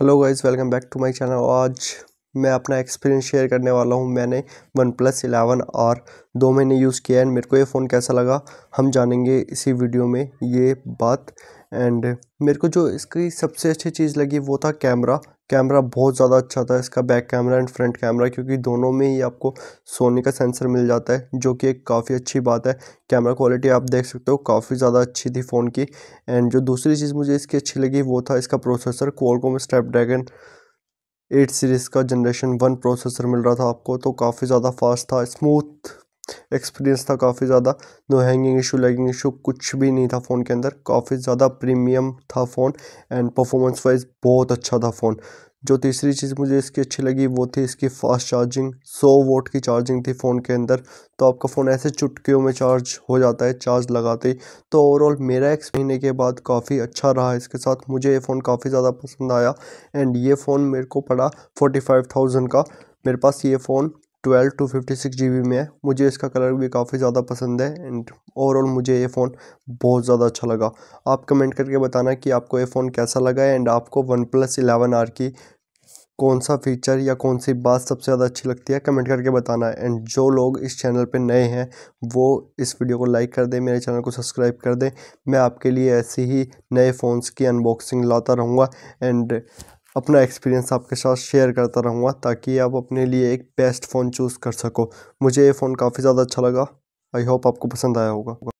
hello guys welcome back to my channel आज मैं अपना एक्सपीरियंस शेयर करने वाला हूँ मैंने वन प्लस इलेवन आर दो महीने यूज़ किया एंड मेरे को ये फ़ोन कैसा लगा हम जानेंगे इसी वीडियो में ये बात एंड मेरे को जो इसकी सबसे अच्छी चीज़ लगी वो था कैमरा कैमरा बहुत ज़्यादा अच्छा था इसका back camera and front camera क्योंकि दोनों में ही आपको सोनी का सेंसर मिल जाता है जो कि एक काफ़ी अच्छी बात है कैमरा क्वालिटी आप देख सकते हो काफ़ी ज़्यादा अच्छी थी फ़ोन की एंड जो दूसरी चीज़ मुझे इसकी अच्छी लगी वो था इसका processor Snapdragon eight series का जनरेशन वन प्रोसेसर मिल रहा था आपको तो काफ़ी ज़्यादा फास्ट था स्मूथ एक्सपीरियंस था काफ़ी ज़्यादा no hanging issue lagging issue कुछ भी नहीं था फ़ोन के अंदर काफ़ी ज़्यादा प्रीमियम था फ़ोन एंड परफॉर्मेंस वाइज बहुत अच्छा था फ़ोन जो तीसरी चीज़ मुझे इसकी अच्छी लगी वो थी इसकी फास्ट चार्जिंग 100 वोट की चार्जिंग थी फ़ोन के अंदर तो आपका फ़ोन ऐसे चुटकियों में चार्ज हो जाता है चार्ज लगाते ही तो ओवरऑल मेरा एक्स महीने के बाद काफ़ी अच्छा रहा इसके साथ मुझे ये फ़ोन काफ़ी ज़्यादा पसंद आया एंड ये फ़ोन मेरे को पड़ा फोर्टी फाइव थाउजेंड का मेरे पास ये phone twelve two fifty six G में है मुझे इसका कलर भी काफ़ी ज़्यादा पसंद है एंड ओवरऑल मुझे ये फ़ोन बहुत ज़्यादा अच्छा लगा आप कमेंट करके बताना कि आपको ये फ़ोन कैसा लगा है एंड आपको वन प्लस इलेवन आर की कौन सा फीचर या कौन सी बात सबसे ज़्यादा अच्छी लगती है कमेंट करके बताना एंड जो लोग इस चैनल पर नए हैं वो इस वीडियो को लाइक कर दें मेरे चैनल को सब्सक्राइब कर दें मैं आपके लिए ऐसे ही नए फ़ोन्स की अनबॉक्सिंग लाता रहूँगा एंड अपना एक्सपीरियंस आपके साथ शेयर करता रहूँगा ताकि आप अपने लिए एक बेस्ट फ़ोन चूज़ कर सको मुझे ये फ़ोन काफ़ी ज़्यादा अच्छा लगा आई होप आपको पसंद आया होगा